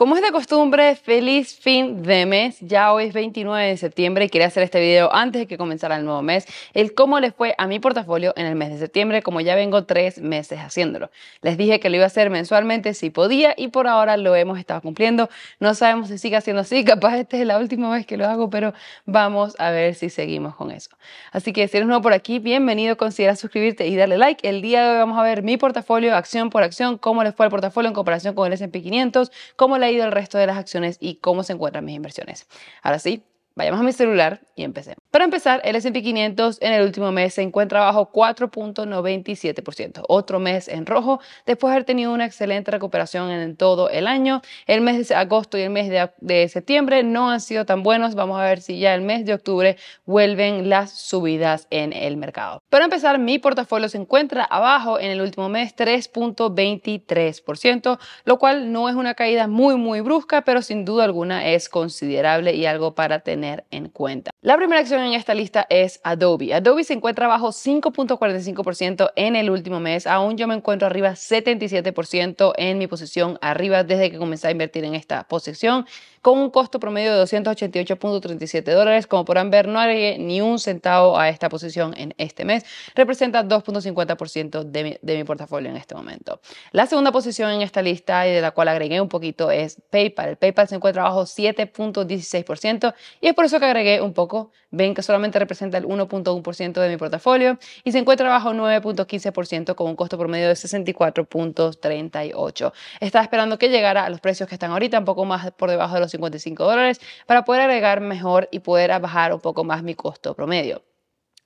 Como es de costumbre, feliz fin de mes. Ya hoy es 29 de septiembre y quería hacer este video antes de que comenzara el nuevo mes, el cómo les fue a mi portafolio en el mes de septiembre, como ya vengo tres meses haciéndolo. Les dije que lo iba a hacer mensualmente si podía y por ahora lo hemos estado cumpliendo. No sabemos si sigue siendo así, capaz esta es la última vez que lo hago, pero vamos a ver si seguimos con eso. Así que si eres nuevo por aquí, bienvenido, considera suscribirte y darle like. El día de hoy vamos a ver mi portafolio acción por acción, cómo les fue al portafolio en comparación con el S&P 500, cómo la del resto de las acciones y cómo se encuentran mis inversiones. Ahora sí, vayamos a mi celular y empecemos. Para empezar, el S&P 500 en el último mes se encuentra bajo 4.97%, otro mes en rojo, después de haber tenido una excelente recuperación en todo el año. El mes de agosto y el mes de, septiembre no han sido tan buenos. Vamos a ver si ya el mes de octubre vuelven las subidas en el mercado. Para empezar, mi portafolio se encuentra abajo en el último mes 3.23%, lo cual no es una caída muy, muy brusca, pero sin duda alguna es considerable y algo para tener en cuenta. La primera acción en esta lista es Adobe. Adobe se encuentra bajo 5.45% en el último mes. Aún yo me encuentro arriba 77% en mi posición arriba desde que comencé a invertir en esta posición con un costo promedio de 288.37 dólares. Como podrán ver, no agregué ni un centavo a esta posición en este mes. Representa 2.50% de mi, de mi portafolio en este momento. La segunda posición en esta lista y de la cual agregué un poquito es PayPal. PayPal se encuentra bajo 7.16% y es por eso que agregué un poco. 20 que solamente representa el 1.1% de mi portafolio y se encuentra bajo 9.15% con un costo promedio de 64.38. Estaba esperando que llegara a los precios que están ahorita, un poco más por debajo de los 55 dólares, para poder agregar mejor y poder bajar un poco más mi costo promedio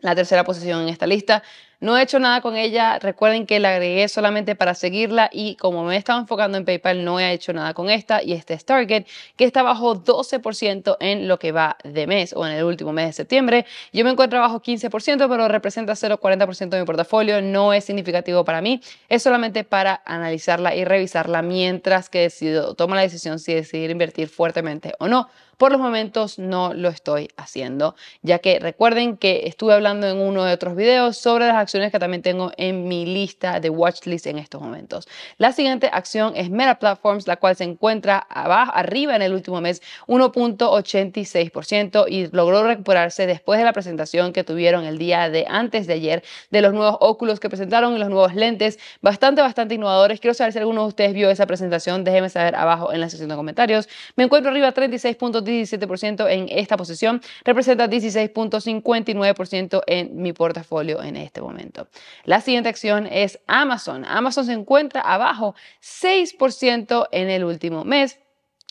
la tercera posición en esta lista. No he hecho nada con ella, recuerden que la agregué solamente para seguirla y como me estaba enfocando en PayPal no he hecho nada con esta y este es Target que está bajo 12% en lo que va de mes o en el último mes de septiembre. Yo me encuentro bajo 15% pero representa 0,40% de mi portafolio, no es significativo para mí, es solamente para analizarla y revisarla mientras que decido, tomo la decisión si decidir invertir fuertemente o no. Por los momentos no lo estoy haciendo, ya que recuerden que estuve hablando en uno de otros videos sobre las acciones que también tengo en mi lista de watchlist en estos momentos. La siguiente acción es Meta Platforms, la cual se encuentra abajo, arriba en el último mes 1.86% y logró recuperarse después de la presentación que tuvieron el día de antes de ayer de los nuevos óculos que presentaron y los nuevos lentes, bastante, bastante innovadores. Quiero saber si alguno de ustedes vio esa presentación, déjenme saber abajo en la sección de comentarios. Me encuentro arriba 36. 17% en esta posición, representa 16.59% en mi portafolio en este momento. La siguiente acción es Amazon. Amazon se encuentra abajo 6% en el último mes.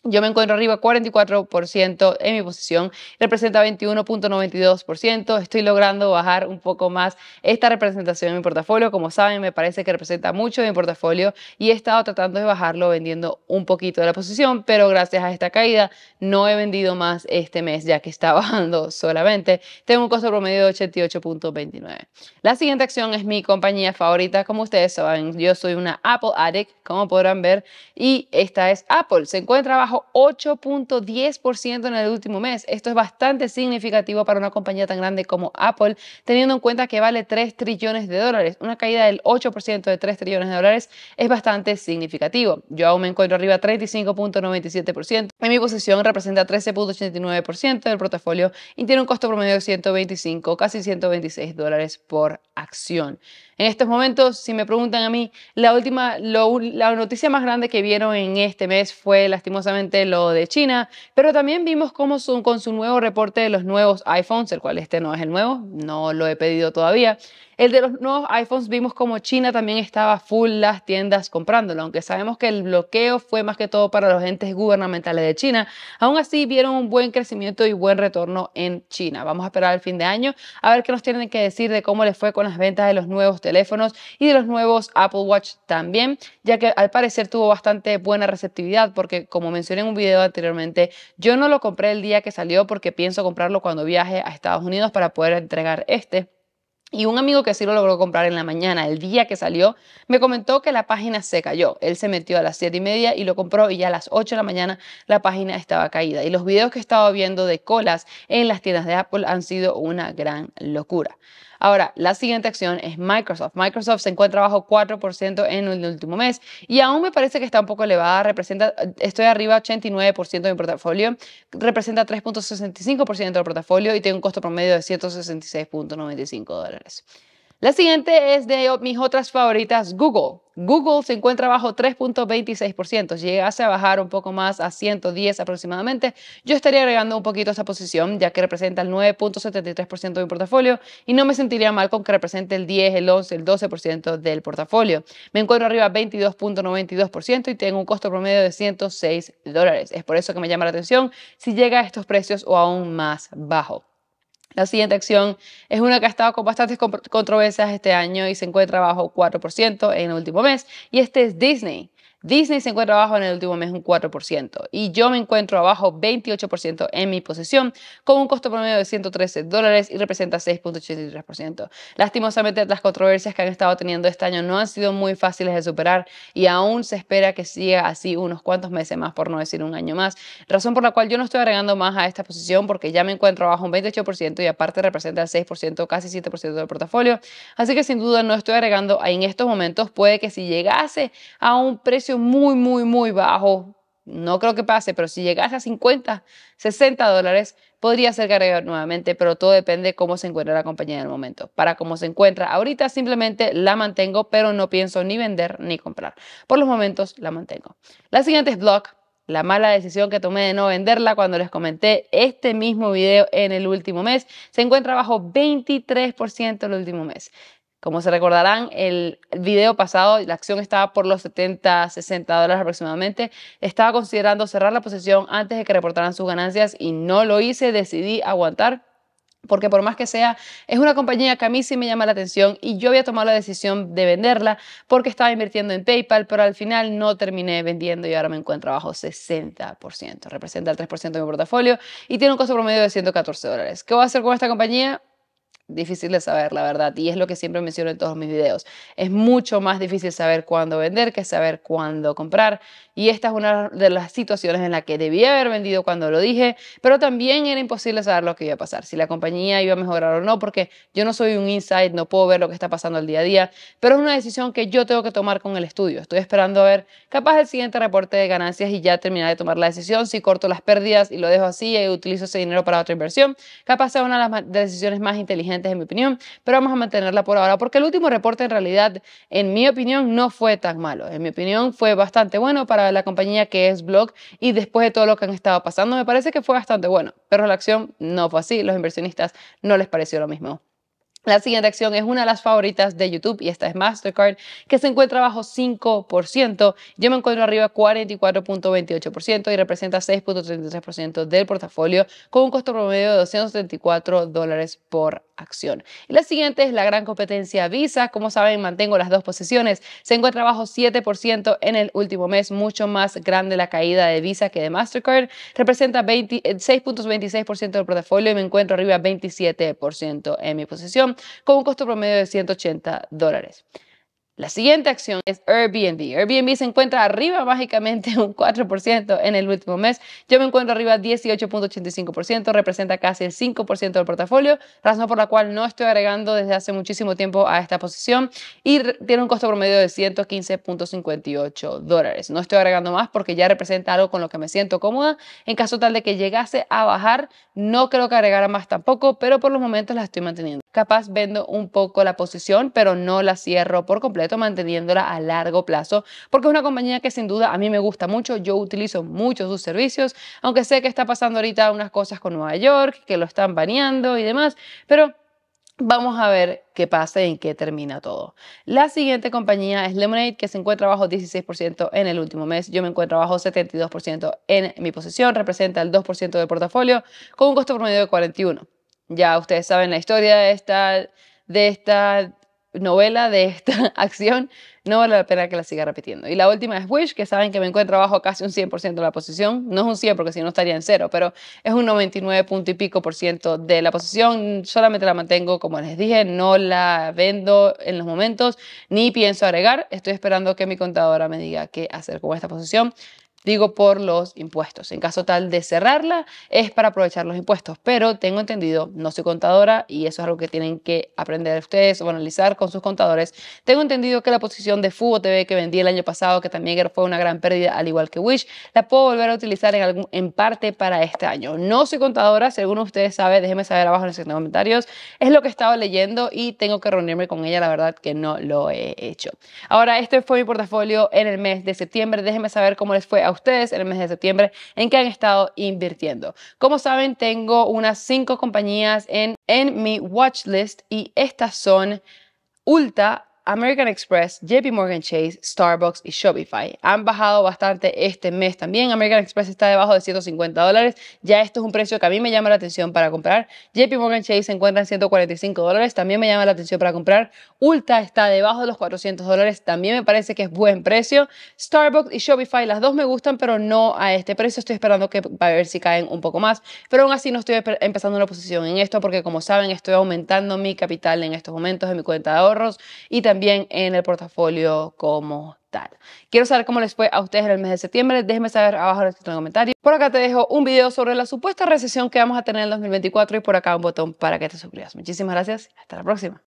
Yo me encuentro arriba 44% en mi posición, representa 21.92%. Estoy logrando bajar un poco más esta representación en mi portafolio. Como saben, me parece que representa mucho de mi portafolio y he estado tratando de bajarlo vendiendo un poquito de la posición, pero gracias a esta caída no he vendido más este mes ya que está bajando solamente. Tengo un costo promedio de 88.29. La siguiente acción es mi compañía favorita. Como ustedes saben, yo soy una Apple addict, como podrán ver, y esta es Apple. Se encuentra bajo 8.10% en el último mes. Esto es bastante significativo para una compañía tan grande como Apple, teniendo en cuenta que vale 3 trillones de dólares. Una caída del 8% de 3 trillones de dólares es bastante significativo. Yo aún me encuentro arriba 35.97%. En mi posición representa 13.89% del portafolio y tiene un costo promedio de 125, casi 126 dólares por acción. En estos momentos, si me preguntan a mí, la última, la noticia más grande que vieron en este mes fue lastimosamente lo de China, pero también vimos cómo con su nuevo reporte de los nuevos iPhones, el cual este no es el nuevo, no lo he pedido todavía, el de los nuevos iPhones vimos como China también estaba full las tiendas comprándolo, aunque sabemos que el bloqueo fue más que todo para los entes gubernamentales de China. Aún así vieron un buen crecimiento y buen retorno en China. Vamos a esperar el fin de año a ver qué nos tienen que decir de cómo les fue con las ventas de los nuevos teléfonos y de los nuevos Apple Watch también, ya que al parecer tuvo bastante buena receptividad porque como mencioné en un video anteriormente, yo no lo compré el día que salió porque pienso comprarlo cuando viaje a Estados Unidos para poder entregar este. Y un amigo que sí lo logró comprar en la mañana, el día que salió, me comentó que la página se cayó. Él se metió a las 7 y media y lo compró y ya a las 8 de la mañana la página estaba caída. Y los videos que he estado viendo de colas en las tiendas de Apple han sido una gran locura. Ahora, la siguiente acción es Microsoft. Microsoft se encuentra bajo 4% en el último mes y aún me parece que está un poco elevada. Representa, estoy arriba 89% de mi portafolio, representa 3.65% del portafolio y tiene un costo promedio de 166.95 dólares. La siguiente es de mis otras favoritas, Google. Google se encuentra bajo 3.26%, llegase a bajar un poco más a 110 aproximadamente. Yo estaría agregando un poquito esa posición, ya que representa el 9.73% de mi portafolio y no me sentiría mal con que represente el 10, el 11, el 12% del portafolio. Me encuentro arriba 22.92% y tengo un costo promedio de 106 dólares. Es por eso que me llama la atención si llega a estos precios o aún más bajo. La siguiente acción es una que ha estado con bastantes controversias este año y se encuentra bajo 4% en el último mes, y este es Disney Disney se encuentra abajo en el último mes un 4% y yo me encuentro abajo 28% en mi posición con un costo promedio de 113 dólares y representa 6.83%. Lastimosamente las controversias que han estado teniendo este año no han sido muy fáciles de superar y aún se espera que siga así unos cuantos meses más, por no decir un año más, razón por la cual yo no estoy agregando más a esta posición porque ya me encuentro abajo un 28% y aparte representa el 6%, casi 7% del portafolio, así que sin duda no estoy agregando en estos momentos, puede que si llegase a un precio muy, muy, muy bajo, no creo que pase, pero si llegase a 50, 60 dólares, podría ser cargado nuevamente, pero todo depende cómo se encuentra la compañía en el momento. Para cómo se encuentra ahorita, simplemente la mantengo, pero no pienso ni vender ni comprar. Por los momentos, la mantengo. La siguiente es Block. La mala decisión que tomé de no venderla cuando les comenté este mismo video en el último mes se encuentra bajo 23% el último mes. Como se recordarán, el video pasado, la acción estaba por los 70, 60 dólares aproximadamente. Estaba considerando cerrar la posición antes de que reportaran sus ganancias y no lo hice, decidí aguantar. Porque por más que sea, es una compañía que a mí sí me llama la atención y yo había tomado la decisión de venderla porque estaba invirtiendo en PayPal, pero al final no terminé vendiendo y ahora me encuentro abajo 60%. Representa el 3% de mi portafolio y tiene un costo promedio de 114 dólares. ¿Qué voy a hacer con esta compañía? difícil de saber, la verdad, y es lo que siempre menciono en todos mis videos. Es mucho más difícil saber cuándo vender que saber cuándo comprar, y esta es una de las situaciones en la que debía haber vendido cuando lo dije, pero también era imposible saber lo que iba a pasar, si la compañía iba a mejorar o no, porque yo no soy un insight, no puedo ver lo que está pasando el día a día, pero es una decisión que yo tengo que tomar con el estudio. Estoy esperando a ver capaz el siguiente reporte de ganancias y ya terminar de tomar la decisión, si corto las pérdidas y lo dejo así y utilizo ese dinero para otra inversión, capaz es una de las decisiones más inteligentes en mi opinión, pero vamos a mantenerla por ahora porque el último reporte en realidad, en mi opinión, no fue tan malo. En mi opinión, fue bastante bueno para la compañía que es Block y después de todo lo que han estado pasando, me parece que fue bastante bueno, pero la acción no fue así, los inversionistas no les pareció lo mismo. La siguiente acción es una de las favoritas de YouTube y esta es Mastercard, que se encuentra bajo 5%. Yo me encuentro arriba 44.28% y representa 6.33% del portafolio con un costo promedio de 234 dólares por acción. Y la siguiente es la gran competencia Visa. Como saben, mantengo las dos posiciones. Se encuentra bajo 7% en el último mes, mucho más grande la caída de Visa que de Mastercard. Representa 6.26% eh, del portafolio y me encuentro arriba 27% en mi posición con un costo promedio de 180 dólares. La siguiente acción es Airbnb. Airbnb se encuentra arriba mágicamente un 4% en el último mes. Yo me encuentro arriba 18.85%, representa casi el 5% del portafolio, razón por la cual no estoy agregando desde hace muchísimo tiempo a esta posición y tiene un costo promedio de 115.58 dólares. No estoy agregando más porque ya representa algo con lo que me siento cómoda. En caso tal de que llegase a bajar, no creo que agregara más tampoco, pero por los momentos la estoy manteniendo capaz vendo un poco la posición, pero no la cierro por completo, manteniéndola a largo plazo, porque es una compañía que sin duda a mí me gusta mucho, yo utilizo mucho sus servicios, aunque sé que está pasando ahorita unas cosas con Nueva York, que lo están baneando y demás, pero... Vamos a ver qué pasa y en qué termina todo. La siguiente compañía es Lemonade, que se encuentra bajo 16% en el último mes. Yo me encuentro bajo 72% en mi posición, representa el 2% del portafolio, con un costo promedio de 41. Ya ustedes saben la historia de esta, de esta novela, de esta acción. No vale la pena que la siga repitiendo. Y la última es Wish, que saben que me encuentro abajo casi un 100% de la posición. No es un 100 porque si no estaría en cero, pero es un 99 y pico por ciento de la posición. Solamente la mantengo, como les dije, no la vendo en los momentos, ni pienso agregar. Estoy esperando que mi contadora me diga qué hacer con esta posición digo por los impuestos. En caso tal de cerrarla, es para aprovechar los impuestos, pero tengo entendido, no soy contadora y eso es algo que tienen que aprender ustedes o analizar con sus contadores. Tengo entendido que la posición de Fubo TV que vendí el año pasado, que también fue una gran pérdida, al igual que Wish, la puedo volver a utilizar en, en parte para este año. No soy contadora, si alguno de ustedes sabe, déjenme saber abajo en los comentarios. Es lo que he estado leyendo y tengo que reunirme con ella, la verdad que no lo he hecho. Ahora, este fue mi portafolio en el mes de septiembre. Déjenme saber cómo les fue a ustedes en el mes de septiembre en que han estado invirtiendo. Como saben, tengo unas cinco compañías en, en mi watchlist y estas son Ulta, American Express, JP Morgan Chase, Starbucks y Shopify. Han bajado bastante este mes también. American Express está debajo de 150 dólares. Ya esto es un precio que a mí me llama la atención para comprar. JP Morgan Chase se encuentra en 145 dólares. También me llama la atención para comprar. Ulta está debajo de los 400 dólares. También me parece que es buen precio. Starbucks y Shopify, las dos me gustan, pero no a este precio. Estoy esperando que a ver si caen un poco más. Pero aún así no estoy empezando una posición en esto porque como saben estoy aumentando mi capital en estos momentos en mi cuenta de ahorros y también también en el portafolio como tal. Quiero saber cómo les fue a ustedes en el mes de septiembre. Déjenme saber abajo en el comentarios Por acá te dejo un video sobre la supuesta recesión que vamos a tener en 2024 y por acá un botón para que te suscribas. Muchísimas gracias. Hasta la próxima.